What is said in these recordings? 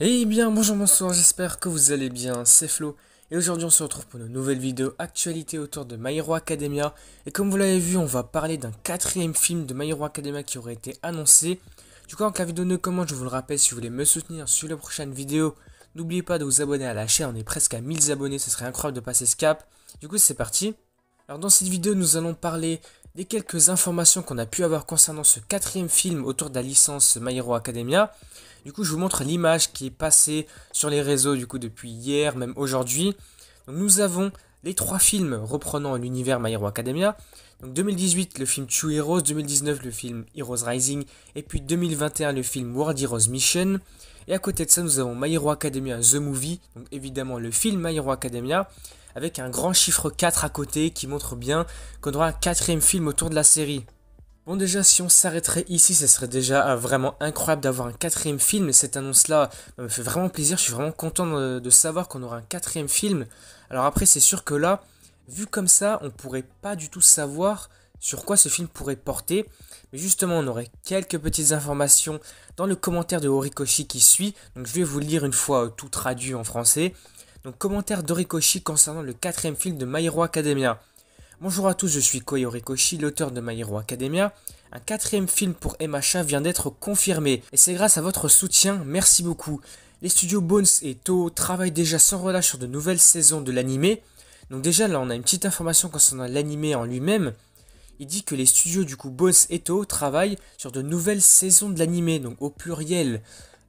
Eh bien bonjour bonsoir, j'espère que vous allez bien, c'est Flo et aujourd'hui on se retrouve pour une nouvelle vidéo actualité autour de My Academia et comme vous l'avez vu on va parler d'un quatrième film de My Academia qui aurait été annoncé. Du coup avant que la vidéo ne commence je vous le rappelle si vous voulez me soutenir sur la prochaine vidéo n'oubliez pas de vous abonner à la chaîne, on est presque à 1000 abonnés, ce serait incroyable de passer ce cap. Du coup c'est parti. Alors dans cette vidéo nous allons parler des quelques informations qu'on a pu avoir concernant ce quatrième film autour de la licence My Academia. Du coup, je vous montre l'image qui est passée sur les réseaux du coup depuis hier, même aujourd'hui. nous avons les trois films reprenant l'univers My Hero Academia. Donc 2018, le film Two Heroes, 2019, le film Heroes Rising, et puis 2021, le film World Heroes Mission. Et à côté de ça, nous avons My Hero Academia The Movie, donc évidemment le film My Hero Academia, avec un grand chiffre 4 à côté qui montre bien qu'on aura un quatrième film autour de la série. Bon déjà si on s'arrêterait ici ce serait déjà euh, vraiment incroyable d'avoir un quatrième film cette annonce là euh, me fait vraiment plaisir je suis vraiment content de, savoir qu'on aura un quatrième film alors après c'est sûr que là vu comme ça on pourrait pas du tout savoir sur quoi ce film pourrait porter mais justement on aurait quelques petites informations dans le commentaire de Horikoshi qui suit donc je vais vous lire une fois euh, tout traduit en français donc commentaire d'Horikoshi concernant le quatrième film de My Hero Academia Bonjour à tous, je suis Koyorikoshi, l'auteur de My Hero Academia. Un quatrième film pour MHA vient d'être confirmé, et c'est grâce à votre soutien, merci beaucoup. Les studios Bones et To travaillent déjà sans relâche sur de nouvelles saisons de l'anime. Donc déjà là on a une petite information concernant l'anime en lui-même. Il dit que les studios du coup Bones et To travaillent sur de nouvelles saisons de l'anime, donc au pluriel.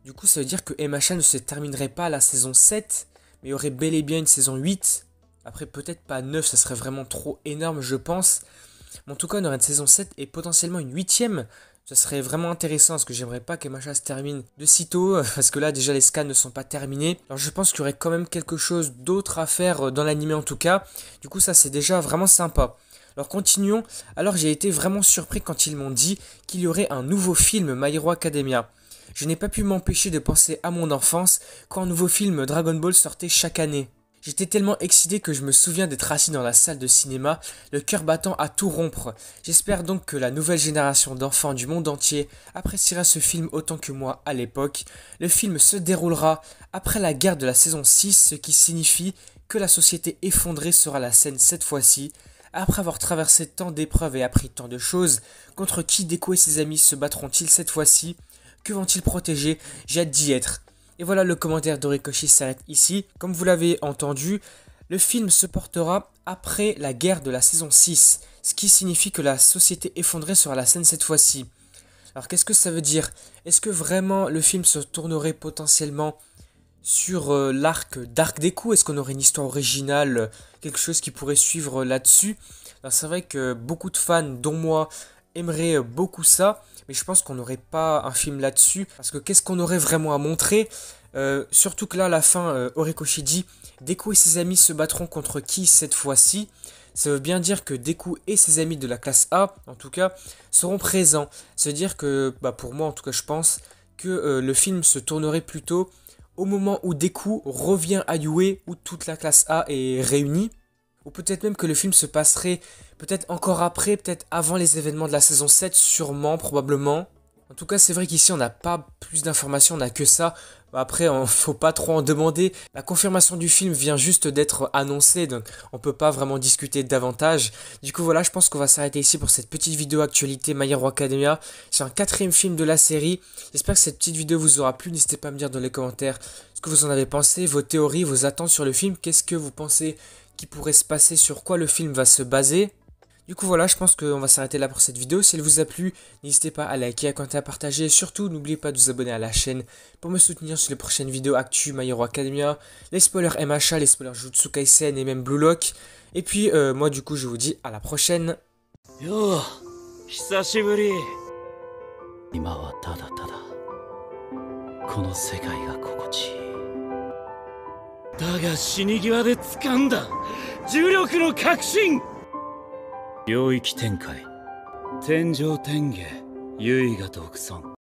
Du coup ça veut dire que MHA ne se terminerait pas à la saison 7, mais aurait bel et bien une saison 8 après, peut-être pas 9, ça serait vraiment trop énorme, je pense. en tout cas, on aurait une saison 7 et potentiellement une 8 Ça serait vraiment intéressant parce que j'aimerais pas que ma se termine de sitôt parce que là déjà les scans ne sont pas terminés. Alors je pense qu'il y aurait quand même quelque chose d'autre à faire euh, dans l'anime en tout cas. Du coup ça c'est déjà vraiment sympa. Alors continuons. Alors j'ai été vraiment surpris quand ils m'ont dit qu'il y aurait un nouveau film My Hero Academia. Je n'ai pas pu m'empêcher de penser à mon enfance quand un nouveau film Dragon Ball sortait chaque année. J'étais tellement excité que je me souviens d'être assis dans la salle de cinéma, le cœur battant à tout rompre. J'espère donc que la nouvelle génération d'enfants du monde entier appréciera ce film autant que moi à l'époque. Le film se déroulera après la guerre de la saison 6, ce qui signifie que la société effondrée sera la scène cette fois-ci. Après avoir traversé tant d'épreuves et appris tant de choses, contre qui Deco et ses amis se battront-ils cette fois-ci Que vont-ils protéger J'ai hâte d'y être. Et voilà, le commentaire de Ricochet s'arrête ici. Comme vous l'avez entendu, le film se portera après la guerre de la saison 6, ce qui signifie que la société effondrée sera la scène cette fois-ci. Alors qu'est-ce que ça veut dire Est-ce que vraiment le film se tournerait potentiellement sur euh, l'arc d'Arc Coups Est-ce qu'on aurait une histoire originale, quelque chose qui pourrait suivre là-dessus ben, c'est vrai que beaucoup de fans, dont moi, aimerait euh, beaucoup ça, mais je pense qu'on n'aurait pas un film là-dessus, parce que qu'est-ce qu'on aurait vraiment à montrer euh, Surtout que là, à la fin, euh, dit « Deku et ses amis se battront contre qui cette fois-ci ça veut bien dire que Deku et ses amis de la classe A, en tout cas, seront présents. cest dire que, bah pour moi en tout cas, je pense que euh, le film se tournerait plutôt au moment où Deku revient à Yue, où toute la classe A est réunie. Ou peut-être même que le film se passerait peut-être encore après, peut-être avant les événements de la saison 7, sûrement, probablement. En tout cas, c'est vrai qu'ici, on n'a pas plus d'informations, on n'a que ça. Après, on faut pas trop en demander. La confirmation du film vient juste d'être annoncée, donc on peut pas vraiment discuter davantage. Du coup, voilà, je pense qu'on va s'arrêter ici pour cette petite vidéo actualité My Hero Academia. C'est un quatrième film de la série. J'espère que cette petite vidéo vous aura plu. N'hésitez pas à me dire dans les commentaires ce que vous en avez pensé, vos théories, vos attentes sur le film. Qu'est-ce que vous pensez qui pourrait se passer, sur quoi le film va se baser. Du coup voilà, je pense qu'on va s'arrêter là pour cette vidéo. Si elle vous a plu, n'hésitez pas à liker, à commenter, à partager. Et surtout, n'oubliez pas de vous abonner à la chaîne pour me soutenir sur les prochaines vidéos Actu, My Hero Academia, les spoilers MHA, les spoilers Jutsu Kaisen et même Blue Lock. Et puis euh, moi du coup, je vous dis à la prochaine. Yo, だが死に際で掴んだ重力の核心領域展開天上天下唯我独尊